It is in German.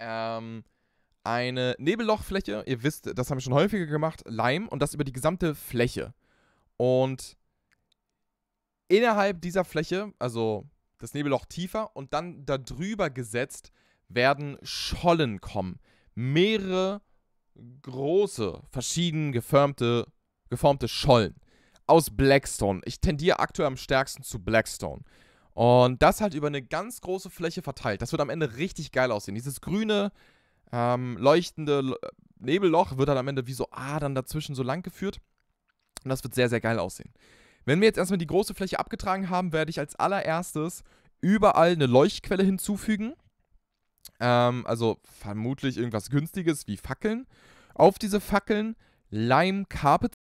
ähm, eine Nebellochfläche. Ihr wisst, das haben wir schon häufiger gemacht. Leim und das über die gesamte Fläche. Und innerhalb dieser Fläche, also das Nebelloch tiefer und dann darüber gesetzt, werden Schollen kommen. Mehrere große, verschieden geförmte, geformte Schollen aus Blackstone. Ich tendiere aktuell am stärksten zu Blackstone. Und das halt über eine ganz große Fläche verteilt. Das wird am Ende richtig geil aussehen. Dieses grüne, ähm, leuchtende Nebelloch wird dann am Ende wie so Adern dazwischen so lang geführt. Und das wird sehr, sehr geil aussehen. Wenn wir jetzt erstmal die große Fläche abgetragen haben, werde ich als allererstes überall eine Leuchtquelle hinzufügen. Ähm, also vermutlich irgendwas Günstiges wie Fackeln. Auf diese Fackeln Lime Carpet